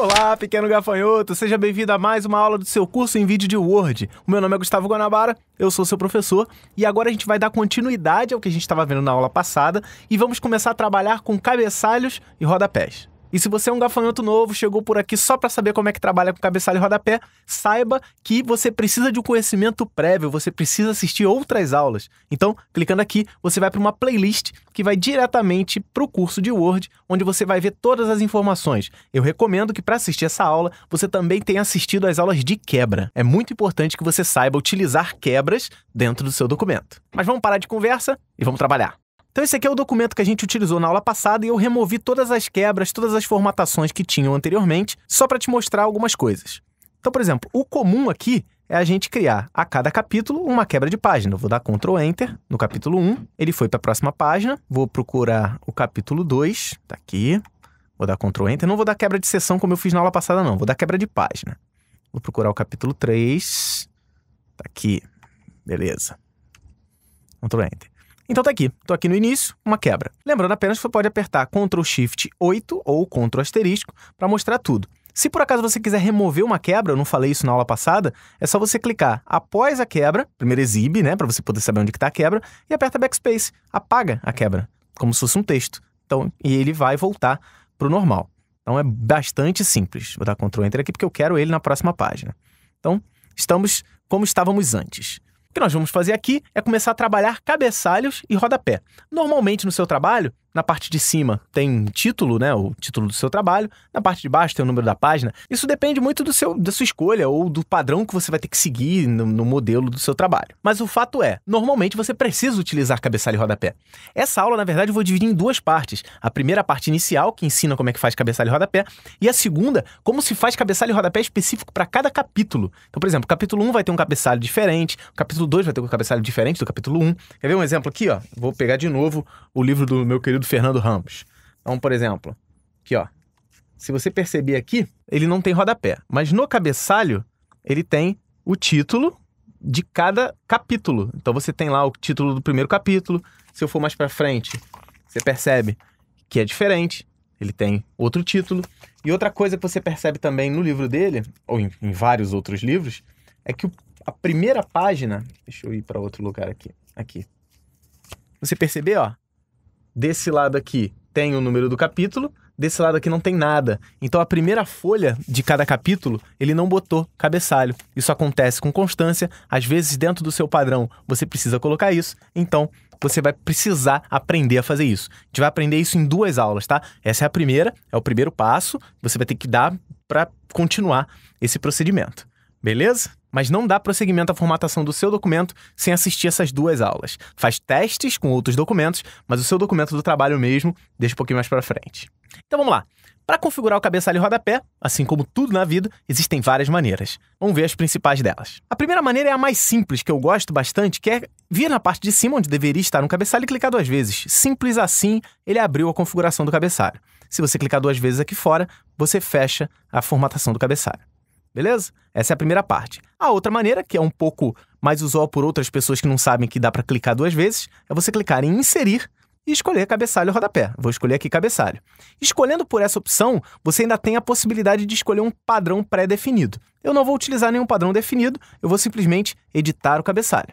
Olá, pequeno gafanhoto! Seja bem-vindo a mais uma aula do seu curso em vídeo de Word. O meu nome é Gustavo Guanabara, eu sou seu professor e agora a gente vai dar continuidade ao que a gente estava vendo na aula passada e vamos começar a trabalhar com cabeçalhos e rodapés. E se você é um gafanhoto novo, chegou por aqui só para saber como é que trabalha com cabeçalho e rodapé, saiba que você precisa de um conhecimento prévio, você precisa assistir outras aulas. Então, clicando aqui, você vai para uma playlist que vai diretamente para o curso de Word, onde você vai ver todas as informações. Eu recomendo que para assistir essa aula, você também tenha assistido às aulas de quebra. É muito importante que você saiba utilizar quebras dentro do seu documento. Mas vamos parar de conversa e vamos trabalhar. Então esse aqui é o documento que a gente utilizou na aula passada e eu removi todas as quebras, todas as formatações que tinham anteriormente, só para te mostrar algumas coisas. Então, por exemplo, o comum aqui é a gente criar a cada capítulo uma quebra de página. Eu vou dar Ctrl Enter no capítulo 1, ele foi para a próxima página, vou procurar o capítulo 2, tá aqui. Vou dar Ctrl Enter, não vou dar quebra de seção como eu fiz na aula passada não, vou dar quebra de página. Vou procurar o capítulo 3, tá aqui. Beleza. Ctrl Enter. Então tá aqui, tô aqui no início, uma quebra. Lembrando apenas que você pode apertar Ctrl Shift 8 ou Ctrl asterisco para mostrar tudo. Se por acaso você quiser remover uma quebra, eu não falei isso na aula passada, é só você clicar após a quebra, primeiro exibe, né, para você poder saber onde está a quebra, e aperta Backspace, apaga a quebra, como se fosse um texto. Então, e ele vai voltar para o normal. Então é bastante simples. Vou dar Ctrl Enter aqui porque eu quero ele na próxima página. Então, estamos como estávamos antes. O que nós vamos fazer aqui é começar a trabalhar cabeçalhos e rodapé. Normalmente no seu trabalho, na parte de cima tem título, né? O título do seu trabalho. Na parte de baixo tem o número da página. Isso depende muito do seu, da sua escolha ou do padrão que você vai ter que seguir no, no modelo do seu trabalho. Mas o fato é, normalmente você precisa utilizar cabeçalho e rodapé. Essa aula, na verdade, eu vou dividir em duas partes. A primeira parte inicial, que ensina como é que faz cabeçalho e rodapé, e a segunda, como se faz cabeçalho e rodapé específico para cada capítulo. Então, por exemplo, o capítulo 1 vai ter um cabeçalho diferente, o capítulo 2 vai ter um cabeçalho diferente do capítulo 1. Quer ver um exemplo aqui, ó? Vou pegar de novo o livro do meu querido do Fernando Ramos. Então, por exemplo, aqui ó. Se você perceber aqui, ele não tem rodapé, mas no cabeçalho ele tem o título de cada capítulo. Então você tem lá o título do primeiro capítulo. Se eu for mais para frente, você percebe que é diferente. Ele tem outro título. E outra coisa que você percebe também no livro dele, ou em, em vários outros livros, é que o, a primeira página. Deixa eu ir para outro lugar aqui. Aqui. Você percebe, ó, Desse lado aqui tem o número do capítulo, desse lado aqui não tem nada. Então a primeira folha de cada capítulo, ele não botou cabeçalho. Isso acontece com constância, às vezes dentro do seu padrão você precisa colocar isso, então você vai precisar aprender a fazer isso. A gente vai aprender isso em duas aulas, tá? Essa é a primeira, é o primeiro passo, você vai ter que dar para continuar esse procedimento. Beleza? Mas não dá prosseguimento à formatação do seu documento sem assistir essas duas aulas. Faz testes com outros documentos, mas o seu documento do trabalho mesmo deixa um pouquinho mais para frente. Então vamos lá. Para configurar o cabeçalho e rodapé, assim como tudo na vida, existem várias maneiras. Vamos ver as principais delas. A primeira maneira é a mais simples, que eu gosto bastante, que é vir na parte de cima onde deveria estar um cabeçalho e clicar duas vezes. Simples assim, ele abriu a configuração do cabeçalho. Se você clicar duas vezes aqui fora, você fecha a formatação do cabeçalho beleza? Essa é a primeira parte. A outra maneira, que é um pouco mais usual por outras pessoas que não sabem que dá para clicar duas vezes, é você clicar em inserir e escolher cabeçalho e rodapé. Vou escolher aqui cabeçalho. Escolhendo por essa opção, você ainda tem a possibilidade de escolher um padrão pré-definido. Eu não vou utilizar nenhum padrão definido, eu vou simplesmente editar o cabeçalho.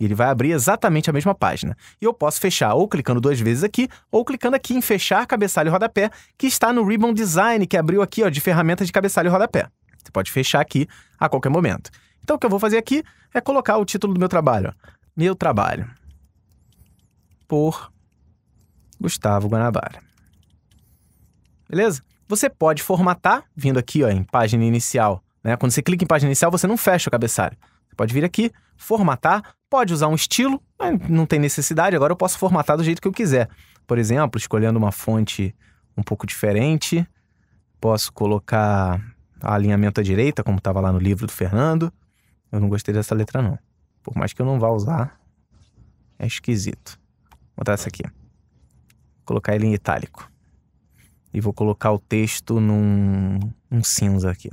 ele vai abrir exatamente a mesma página. E eu posso fechar ou clicando duas vezes aqui, ou clicando aqui em fechar cabeçalho e rodapé, que está no Ribbon Design, que abriu aqui ó, de ferramentas de cabeçalho e rodapé. Você pode fechar aqui a qualquer momento. Então, o que eu vou fazer aqui é colocar o título do meu trabalho. Ó. Meu trabalho. Por Gustavo Guanabara. Beleza? Você pode formatar, vindo aqui ó, em página inicial. Né? Quando você clica em página inicial, você não fecha o cabeçalho. Você pode vir aqui, formatar, pode usar um estilo, não tem necessidade, agora eu posso formatar do jeito que eu quiser. Por exemplo, escolhendo uma fonte um pouco diferente, posso colocar alinhamento à direita, como estava lá no livro do Fernando. Eu não gostei dessa letra, não. Por mais que eu não vá usar, é esquisito. Vou botar essa aqui. Vou colocar ele em itálico. E vou colocar o texto num um cinza aqui.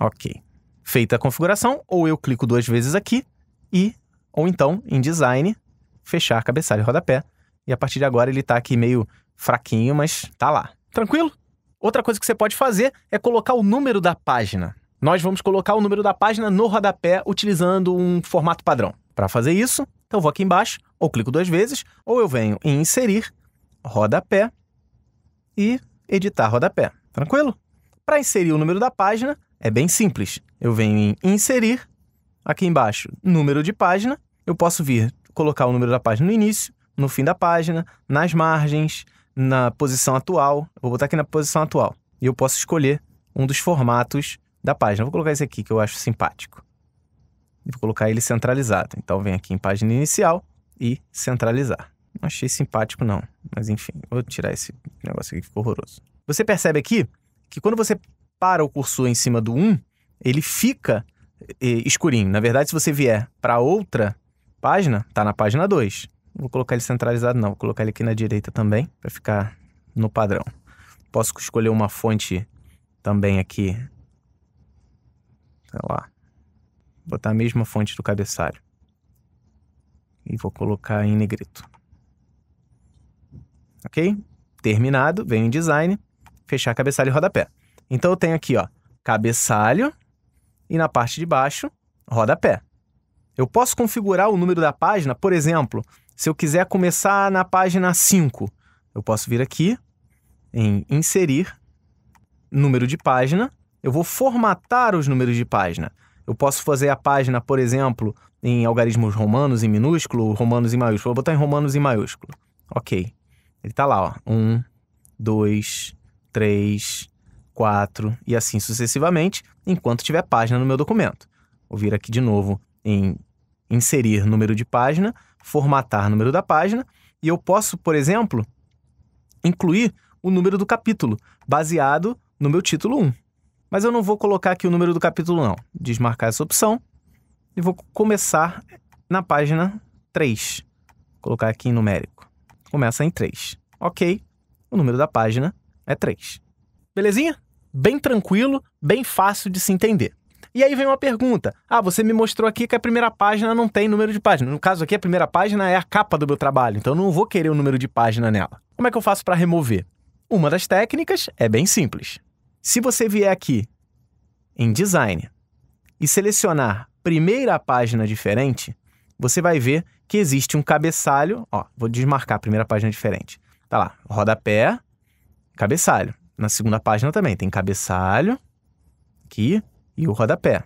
Ok. Feita a configuração, ou eu clico duas vezes aqui e, ou então, em design, fechar cabeçalho e rodapé. E a partir de agora ele está aqui meio fraquinho, mas tá lá. Tranquilo? Outra coisa que você pode fazer é colocar o número da página. Nós vamos colocar o número da página no rodapé utilizando um formato padrão. Para fazer isso, eu vou aqui embaixo, ou clico duas vezes, ou eu venho em inserir, rodapé e editar rodapé. Tranquilo? Para inserir o número da página, é bem simples. Eu venho em inserir, aqui embaixo, número de página. Eu posso vir colocar o número da página no início, no fim da página, nas margens, na posição atual. Vou botar aqui na posição atual. E eu posso escolher um dos formatos da página. Vou colocar esse aqui que eu acho simpático. Vou colocar ele centralizado. Então vem aqui em página inicial e centralizar. Não achei simpático não, mas enfim, vou tirar esse negócio aqui que ficou horroroso. Você percebe aqui que quando você para o cursor em cima do 1, ele fica eh, escurinho. Na verdade, se você vier para outra página, tá na página 2. Vou colocar ele centralizado, não. Vou colocar ele aqui na direita também, para ficar no padrão. Posso escolher uma fonte também aqui. Sei lá. Botar a mesma fonte do cabeçalho. E vou colocar em negrito. Ok? Terminado, venho em design, fechar cabeçalho e rodapé. Então eu tenho aqui, ó, cabeçalho e na parte de baixo, rodapé. Eu posso configurar o número da página, por exemplo, se eu quiser começar na página 5, eu posso vir aqui em inserir número de página. Eu vou formatar os números de página. Eu posso fazer a página, por exemplo, em algarismos romanos em minúsculo, romanos em maiúsculo. Vou botar em romanos em maiúsculo. Ok. Ele está lá, ó. 1, 2, 3, 4 e assim sucessivamente, enquanto tiver página no meu documento. Vou vir aqui de novo em inserir número de página formatar o número da página, e eu posso, por exemplo, incluir o número do capítulo, baseado no meu título 1. Mas eu não vou colocar aqui o número do capítulo, não. Desmarcar essa opção e vou começar na página 3. Vou colocar aqui em numérico. Começa em 3. Ok, o número da página é 3. Belezinha? Bem tranquilo, bem fácil de se entender. E aí vem uma pergunta. Ah, você me mostrou aqui que a primeira página não tem número de página. No caso aqui, a primeira página é a capa do meu trabalho, então eu não vou querer o número de página nela. Como é que eu faço para remover? Uma das técnicas é bem simples. Se você vier aqui em Design e selecionar Primeira Página Diferente, você vai ver que existe um cabeçalho. Ó, vou desmarcar a primeira página diferente. Tá lá, rodapé, cabeçalho. Na segunda página também tem cabeçalho, aqui, e o rodapé,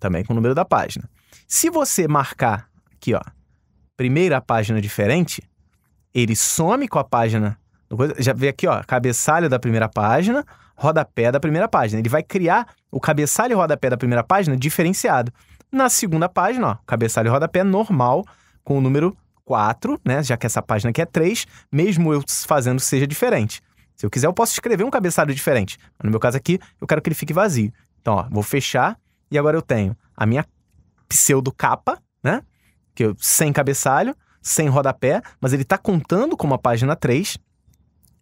também com o número da página. Se você marcar aqui, ó, primeira página diferente, ele some com a página. Já vê aqui, ó, cabeçalho da primeira página, rodapé da primeira página. Ele vai criar o cabeçalho e rodapé da primeira página diferenciado. Na segunda página, ó, cabeçalho e rodapé normal, com o número 4, né? Já que essa página aqui é 3, mesmo eu fazendo seja diferente. Se eu quiser, eu posso escrever um cabeçalho diferente. no meu caso aqui, eu quero que ele fique vazio. Então, ó, vou fechar e agora eu tenho a minha pseudo capa, né? Que eu, sem cabeçalho, sem rodapé, mas ele está contando como a página 3.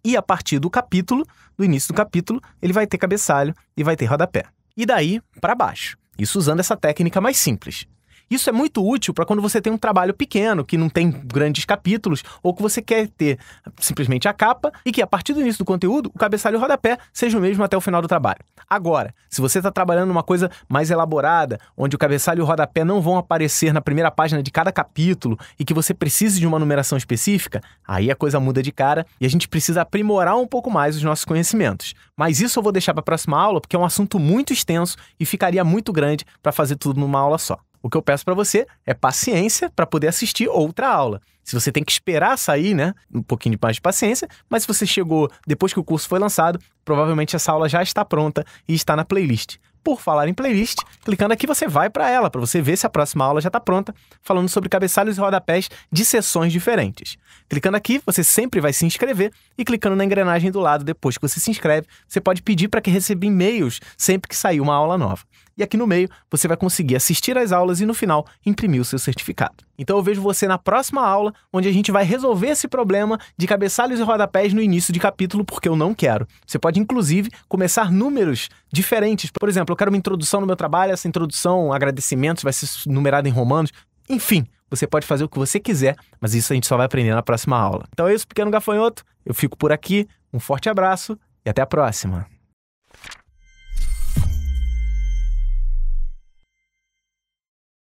E a partir do capítulo, do início do capítulo, ele vai ter cabeçalho e vai ter rodapé. E daí para baixo. Isso usando essa técnica mais simples. Isso é muito útil para quando você tem um trabalho pequeno, que não tem grandes capítulos, ou que você quer ter simplesmente a capa e que a partir do início do conteúdo, o cabeçalho e o rodapé seja o mesmo até o final do trabalho. Agora, se você está trabalhando uma coisa mais elaborada, onde o cabeçalho e o rodapé não vão aparecer na primeira página de cada capítulo e que você precise de uma numeração específica, aí a coisa muda de cara e a gente precisa aprimorar um pouco mais os nossos conhecimentos. Mas isso eu vou deixar para a próxima aula, porque é um assunto muito extenso e ficaria muito grande para fazer tudo numa aula só. O que eu peço para você é paciência para poder assistir outra aula. Se você tem que esperar sair, né? Um pouquinho de mais de paciência, mas se você chegou depois que o curso foi lançado, provavelmente essa aula já está pronta e está na playlist. Por falar em playlist, clicando aqui você vai para ela, para você ver se a próxima aula já está pronta, falando sobre cabeçalhos e rodapés de sessões diferentes. Clicando aqui, você sempre vai se inscrever e clicando na engrenagem do lado depois que você se inscreve, você pode pedir para que receba e-mails sempre que sair uma aula nova e aqui no meio você vai conseguir assistir às aulas e no final imprimir o seu certificado. Então eu vejo você na próxima aula, onde a gente vai resolver esse problema de cabeçalhos e rodapés no início de capítulo, porque eu não quero. Você pode, inclusive, começar números diferentes. Por exemplo, eu quero uma introdução no meu trabalho, essa introdução, agradecimentos, vai ser numerada em romanos. Enfim, você pode fazer o que você quiser, mas isso a gente só vai aprender na próxima aula. Então é isso, pequeno gafanhoto. Eu fico por aqui. Um forte abraço e até a próxima.